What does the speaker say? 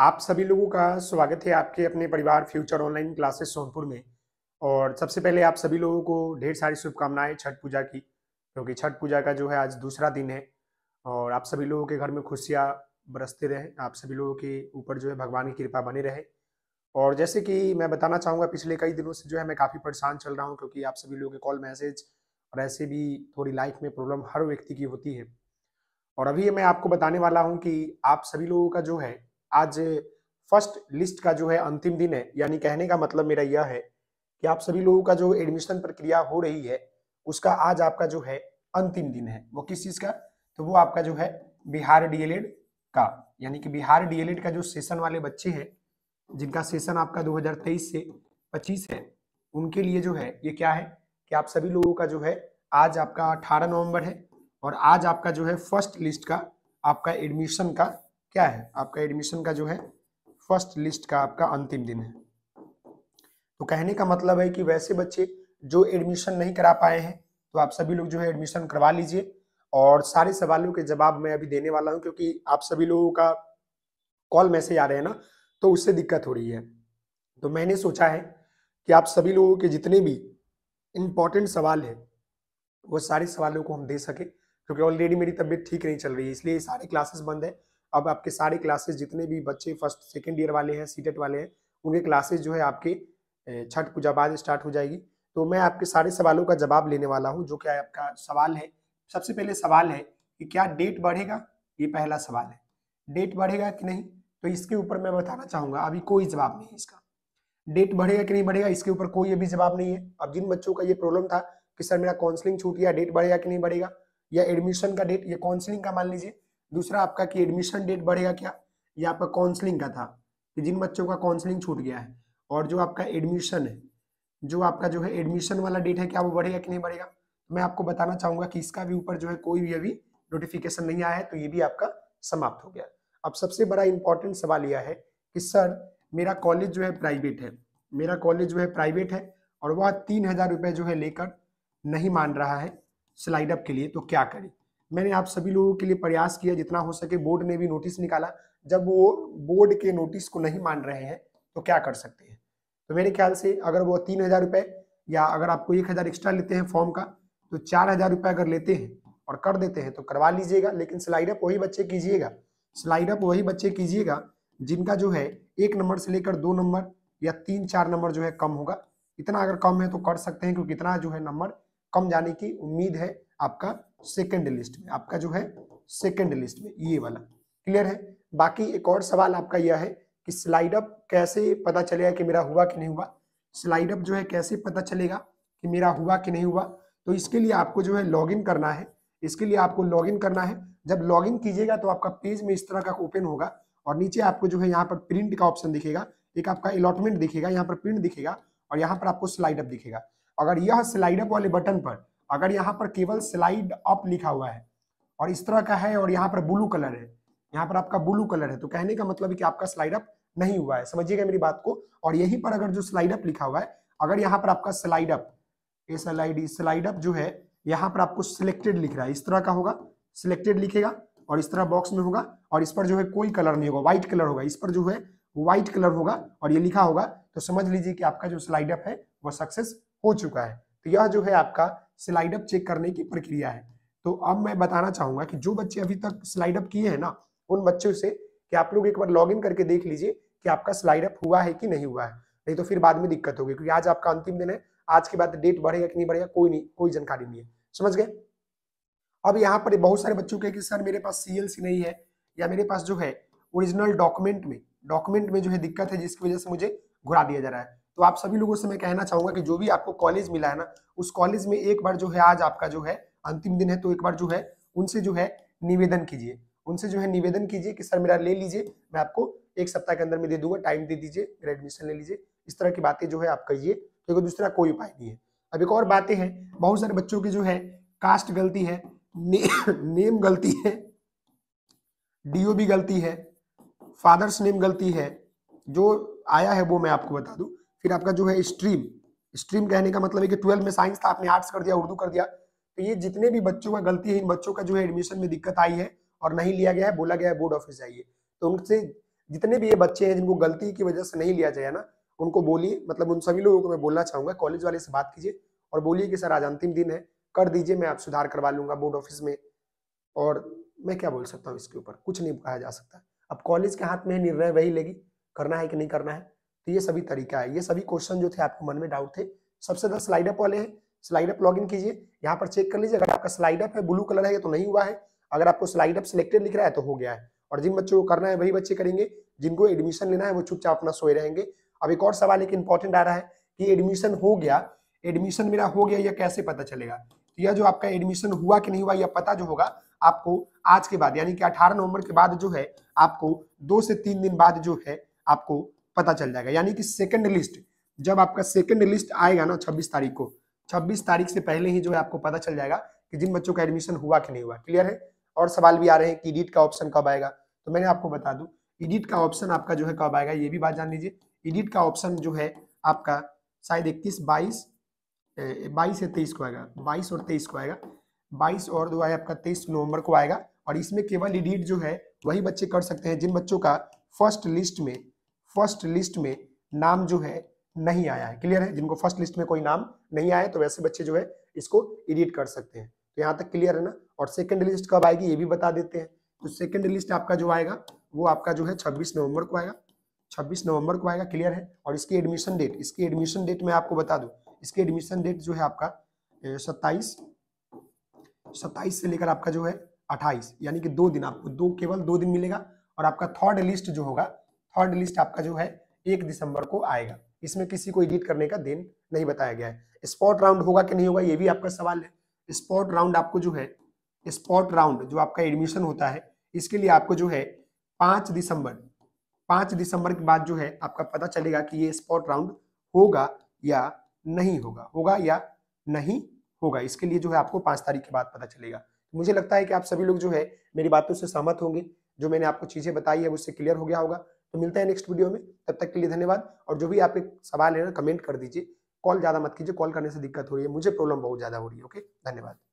आप सभी लोगों का स्वागत है आपके अपने परिवार फ्यूचर ऑनलाइन क्लासेस सोनपुर में और सबसे पहले आप सभी लोगों को ढेर सारी शुभकामनाएं छठ पूजा की क्योंकि छठ पूजा का जो है आज दूसरा दिन है और आप सभी लोगों के घर में खुशियाँ बरसते रहे आप सभी लोगों के ऊपर जो है भगवान की कृपा बनी रहे और जैसे कि मैं बताना चाहूँगा पिछले कई दिनों से जो है मैं काफ़ी परेशान चल रहा हूँ क्योंकि आप सभी लोगों के कॉल मैसेज और ऐसे भी थोड़ी लाइफ में प्रॉब्लम हर व्यक्ति की होती है और अभी मैं आपको बताने वाला हूँ कि आप सभी लोगों का जो है आज फर्स्ट लिस्ट का जो है अंतिम दिन है यानी कहने का मतलब मेरा यह है कि आप सभी लोगों का जो एडमिशन प्रक्रिया हो रही है उसका आज आपका जो है अंतिम दिन है वो किस चीज़ का तो वो आपका जो है बिहार डीएलएड का यानी कि बिहार डीएलएड का जो सेशन वाले बच्चे हैं जिनका सेशन आपका 2023 से 25 है उनके लिए जो है ये क्या है कि आप सभी लोगों का जो है आज आपका अठारह नवंबर है और आज आपका जो है फर्स्ट लिस्ट का आपका एडमिशन का क्या है आपका एडमिशन का जो है फर्स्ट लिस्ट का आपका अंतिम दिन है तो कहने का मतलब है कि वैसे बच्चे जो एडमिशन नहीं करा पाए हैं तो आप सभी लोग जो है एडमिशन करवा लीजिए और सारे सवालों के जवाब मैं अभी देने वाला हूँ क्योंकि आप सभी लोगों का कॉल मैसेज आ रहे हैं ना तो उससे दिक्कत हो रही है तो मैंने सोचा है कि आप सभी लोगों के जितने भी इम्पॉर्टेंट सवाल है वो सारे सवालों को हम दे सके क्योंकि ऑलरेडी मेरी तबीयत ठीक नहीं चल रही है इसलिए सारे क्लासेस बंद है अब आपके सारे क्लासेस जितने भी बच्चे फर्स्ट सेकेंड ईयर वाले हैं सीटेट e वाले हैं उनके क्लासेस जो है आपके छठ पूजा बाद स्टार्ट हो जाएगी तो मैं आपके सारे सवालों का जवाब लेने वाला हूँ जो क्या आपका सवाल है सबसे पहले सवाल है कि क्या डेट बढ़ेगा ये पहला सवाल है डेट बढ़ेगा कि नहीं तो इसके ऊपर मैं बताना चाहूँगा अभी कोई जवाब नहीं है इसका डेट बढ़ेगा कि नहीं बढ़ेगा इसके ऊपर कोई अभी जवाब नहीं है अब जिन बच्चों का ये प्रॉब्लम था कि सर मेरा काउंसलिंग छूट गया डेट बढ़ेगा कि नहीं बढ़ेगा या एडमिशन का डेट या काउंसलिंग का मान लीजिए दूसरा आपका कि एडमिशन डेट बढ़ेगा क्या या आपका काउंसलिंग का था कि जिन बच्चों का काउंसलिंग छूट गया है और जो आपका एडमिशन है जो आपका जो है एडमिशन वाला डेट है क्या वो बढ़ेगा कि नहीं बढ़ेगा तो मैं आपको बताना चाहूंगा कि इसका भी ऊपर जो है कोई भी अभी नोटिफिकेशन नहीं आया है तो ये भी आपका समाप्त हो गया अब सबसे बड़ा इंपॉर्टेंट सवाल यह है कि सर मेरा कॉलेज जो है प्राइवेट है मेरा कॉलेज जो है प्राइवेट है और वह तीन हज़ार रुपये जो है लेकर नहीं मान रहा है स्लाइड अप के लिए तो क्या करें मैंने आप सभी लोगों के लिए प्रयास किया जितना हो सके बोर्ड ने भी नोटिस निकाला जब वो बोर्ड के नोटिस को नहीं मान रहे हैं तो क्या कर सकते हैं तो मेरे ख्याल से अगर वो तीन हज़ार रुपये या अगर आपको एक हज़ार एक्स्ट्रा लेते हैं फॉर्म का तो चार हज़ार रुपये अगर लेते हैं और कर देते हैं तो करवा लीजिएगा लेकिन स्लाइड अप वही बच्चे कीजिएगा स्लाइड अप वही बच्चे कीजिएगा जिनका जो है एक नंबर से लेकर दो नंबर या तीन चार नंबर जो है कम होगा इतना अगर कम है तो कर सकते हैं क्योंकि इतना जो है नंबर कम जाने की उम्मीद है आपका सेकेंड लिस्ट में आपका जो है सेकेंड लिस्ट में ये वाला क्लियर है बाकी एक और सवाल आपका यह है कि स्लाइड अप कैसे पता चलेगा कि मेरा हुआ कि नहीं हुआ स्लाइड अप जो है कैसे पता चलेगा कि मेरा हुआ कि नहीं हुआ तो इसके लिए आपको जो है लॉगिन करना है इसके लिए आपको लॉगिन करना है जब लॉगिन कीजिएगा तो आपका पेज में इस तरह का ओपन होगा और नीचे आपको जो है यहाँ पर प्रिंट का ऑप्शन दिखेगा एक आपका अलॉटमेंट दिखेगा यहाँ पर प्रिंट दिखेगा और यहाँ पर आपको स्लाइड अप दिखेगा अगर यह स्लाइड अप वाले बटन पर अगर यहाँ पर केवल स्लाइड अप लिखा हुआ है और इस तरह का है और यहाँ पर ब्लू कलर है यहाँ पर आपका ब्लू कलर है तो कहने का मतलब कि आपका स्लाइड अप नहीं हुआ है समझिएगा मेरी बात को और यहीं पर अगर जो स्लाइड अप लिखा हुआ है अगर यहाँ पर आपका स्लाइड अप स्लाइड अप जो है यहाँ पर आपको सिलेक्टेड लिख रहा है इस तरह का होगा सिलेक्टेड लिखेगा और इस तरह बॉक्स में होगा और इस पर जो है कोई कलर नहीं होगा व्हाइट कलर होगा इस पर जो है व्हाइट कलर होगा और ये लिखा होगा तो समझ लीजिए कि आपका जो स्लाइड अप है वह सक्सेस हो चुका है तो यह जो है आपका स्लाइड अप चेक करने की प्रक्रिया है तो अब मैं बताना चाहूंगा कि जो बच्चे अभी तक स्लाइड अप किए हैं ना उन बच्चों से कि आप लोग एक बार इन करके देख लीजिए कि आपका स्लाइड अप हुआ है कि नहीं हुआ है नहीं तो फिर बाद में दिक्कत होगी क्योंकि आज आपका अंतिम दिन है आज के बाद डेट बढ़ेगा कि नहीं बढ़ेगा कोई नहीं कोई जानकारी नहीं है समझ गए अब यहाँ पर बहुत सारे बच्चों के कि सर मेरे पास सी नहीं है या मेरे पास जो है ओरिजिनल डॉक्यूमेंट में डॉक्यूमेंट में जो है दिक्कत है जिसकी वजह से मुझे घुरा दिया जा रहा है तो आप सभी लोगों से मैं कहना चाहूंगा कि जो भी आपको कॉलेज मिला है ना उस कॉलेज में एक बार जो है आज आपका जो है अंतिम दिन है तो एक बार जो है उनसे जो है निवेदन कीजिए उनसे जो है निवेदन कीजिए कि सर मेरा ले लीजिए मैं आपको एक सप्ताह के अंदर में दे दूंगा टाइम दे दीजिए मेरा एडमिशन ले लीजिए इस तरह की बातें जो है आप कहिए क्योंकि दूसरा कोई उपाय नहीं है अब एक और बातें हैं बहुत सारे बच्चों की जो है कास्ट गलती है ने, नेम गलती है डीओ भी गलती है फादर्स नेम गलती है जो आया है वो मैं आपको बता दूं फिर आपका जो है स्ट्रीम स्ट्रीम कहने का मतलब है कि ट्वेल्थ में साइंस था आपने आर्ट्स कर दिया उर्दू कर दिया तो ये जितने भी बच्चों का गलती है इन बच्चों का जो है एडमिशन में दिक्कत आई है और नहीं लिया गया है बोला गया है बोर्ड ऑफिस जाइए तो उनसे जितने भी ये बच्चे हैं जिनको गलती की वजह से नहीं लिया जाए ना उनको बोलिए मतलब उन सभी लोगों को मैं बोलना चाहूंगा कॉलेज वाले से बात कीजिए और बोलिए कि सर आज अंतिम दिन है कर दीजिए मैं आप सुधार करवा लूंगा बोर्ड ऑफिस में और मैं क्या बोल सकता हूँ इसके ऊपर कुछ नहीं कहा जा सकता अब कॉलेज के हाथ में है निर्णय वही लेगी करना है कि नहीं करना है तो ये सभी तरीका है ये सभी क्वेश्चन जो थे आपके मन में डाउट थे सबसे ज्यादा स्लाइड अप वाले हैं स्लाइड अप लॉग इन कीजिए यहाँ पर चेक कर लीजिए अगर आपका स्लाइड अप है ब्लू कलर है तो नहीं हुआ है अगर आपको स्लाइड अप सिलेक्टेड लिख रहा है तो हो गया है और जिन बच्चों को करना है वही बच्चे करेंगे जिनको एडमिशन लेना है वो चुपचाप अपना सोए रहेंगे अब एक और सवाल एक इंपॉर्टेंट आ रहा है कि एडमिशन हो गया एडमिशन मेरा हो गया या कैसे पता चलेगा यह जो आपका एडमिशन हुआ कि नहीं हुआ यह पता जो होगा आपको आज के बाद यानी कि 18 नवंबर के बाद जो है आपको दो से तीन दिन बाद जो है आपको पता चल जाएगा यानी कि सेकंड लिस्ट जब आपका सेकंड लिस्ट आएगा ना 26 तारीख को 26 तारीख से पहले ही जो है आपको पता चल जाएगा कि जिन बच्चों का एडमिशन हुआ कि नहीं हुआ क्लियर है और सवाल भी आ रहे हैं कि एडिट e का ऑप्शन कब आएगा तो मैंने आपको बता दूं एडिट e का ऑप्शन आपका जो है कब आएगा ये भी बात जान लीजिए एडिट e का ऑप्शन जो है आपका शायद इक्कीस बाईस बाईस या तेईस को आएगा बाईस और तेईस को आएगा बाईस और जो है आपका तेईस नवंबर को आएगा और इसमें केवल एडिट जो है वही बच्चे कर सकते हैं जिन बच्चों का फर्स्ट लिस्ट में फर्स्ट लिस्ट में नाम जो है नहीं आया है क्लियर है जिनको फर्स्ट लिस्ट में कोई नाम नहीं आया तो वैसे बच्चे जो है इसको एडिट कर सकते हैं तो यहाँ तक क्लियर है ना और सेकेंड लिस्ट कब आएगी ये भी बता देते हैं तो सेकेंड लिस्ट आपका जो आएगा वो आपका जो है छब्बीस नवंबर को आएगा छब्बीस नवंबर को आएगा क्लियर है और इसकी एडमिशन डेट इसकी एडमिशन डेट मैं आपको बता दूँ इसके एडमिशन डेट जो है आपका सत्ताईस सत्ताईस से लेकर आपका जो है अट्ठाईस यानी कि दो दिन आपको दो केवल दो दिन मिलेगा और आपका थर्ड लिस्ट जो होगा थर्ड लिस्ट आपका जो है एक दिसंबर को आएगा इसमें किसी को एडिट करने का दिन नहीं बताया गया है स्पॉट राउंड होगा कि नहीं होगा ये भी आपका सवाल है स्पॉट राउंड आपको जो है स्पॉट राउंड जो आपका एडमिशन होता है इसके लिए आपको जो है पाँच दिसंबर पाँच दिसंबर के बाद जो है आपका पता चलेगा कि ये स्पॉट राउंड होगा या नहीं होगा होगा या नहीं होगा इसके लिए जो है आपको पांच तारीख के बाद पता चलेगा मुझे लगता है कि आप सभी लोग जो है मेरी बातों से सहमत होंगे जो मैंने आपको चीजें बताई है उससे क्लियर हो गया होगा तो मिलता है नेक्स्ट वीडियो में तब तक के लिए धन्यवाद और जो भी आपके सवाल है ना कमेंट कर दीजिए कॉल ज्यादा मत कीजिए कॉल करने से दिक्कत हो रही है मुझे प्रॉब्लम बहुत ज्यादा हो रही है ओके धन्यवाद